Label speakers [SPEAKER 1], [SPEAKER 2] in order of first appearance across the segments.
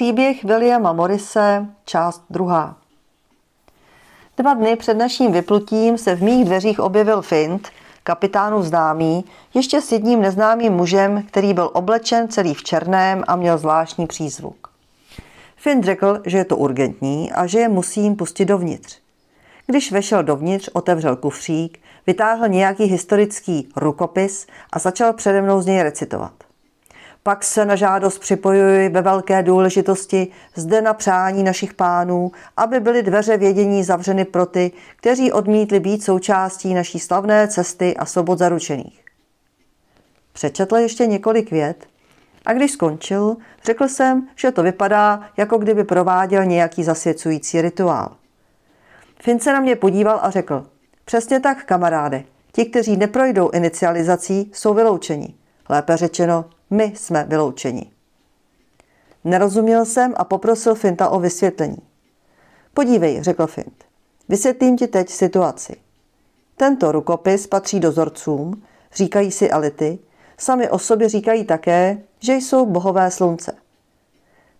[SPEAKER 1] Příběh Williama Morise, část druhá. Dva dny před naším vyplutím se v mých dveřích objevil Fint, kapitánu známý, ještě s jedním neznámým mužem, který byl oblečen celý v černém a měl zvláštní přízvuk. Fint řekl, že je to urgentní a že je musím pustit dovnitř. Když vešel dovnitř, otevřel kufřík, vytáhl nějaký historický rukopis a začal přede mnou z něj recitovat. Pak se na žádost připojuji ve velké důležitosti zde na přání našich pánů, aby byly dveře vědění zavřeny pro ty, kteří odmítli být součástí naší slavné cesty a sobot zaručených. Přečetl ještě několik vět a když skončil, řekl jsem, že to vypadá, jako kdyby prováděl nějaký zasvěcující rituál. Fin se na mě podíval a řekl, přesně tak, kamaráde, ti, kteří neprojdou inicializací, jsou vyloučeni. Lépe řečeno, my jsme vyloučeni. Nerozuměl jsem a poprosil Finta o vysvětlení. Podívej, řekl Fint. Vysvětlím ti teď situaci. Tento rukopis patří dozorcům, říkají si Ality, sami o sobě říkají také, že jsou bohové slunce.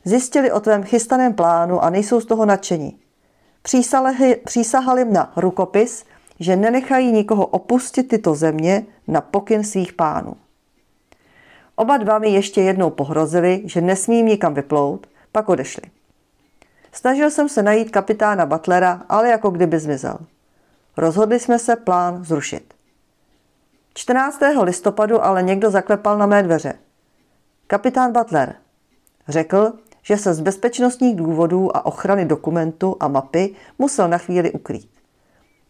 [SPEAKER 1] Zjistili o tvém chystaném plánu a nejsou z toho nadšení. Přísahali na rukopis, že nenechají nikoho opustit tyto země na pokyn svých pánů. Oba dva mi ještě jednou pohrozili, že nesmím nikam vyplout, pak odešli. Snažil jsem se najít kapitána Butlera, ale jako kdyby zmizel. Rozhodli jsme se plán zrušit. 14. listopadu ale někdo zaklepal na mé dveře. Kapitán Butler řekl, že se z bezpečnostních důvodů a ochrany dokumentu a mapy musel na chvíli ukrýt.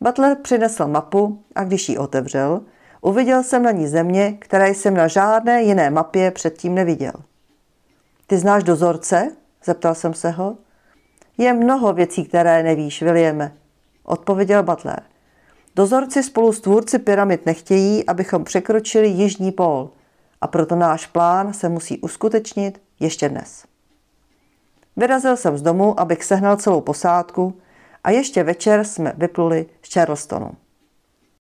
[SPEAKER 1] Butler přinesl mapu a když ji otevřel, Uviděl jsem na ní země, které jsem na žádné jiné mapě předtím neviděl. Ty znáš dozorce? Zeptal jsem se ho. Je mnoho věcí, které nevíš, Williame, odpověděl Butler. Dozorci spolu s tvůrci pyramid nechtějí, abychom překročili jižní pól a proto náš plán se musí uskutečnit ještě dnes. Vyrazil jsem z domu, abych sehnal celou posádku a ještě večer jsme vypluli z Charlestonu.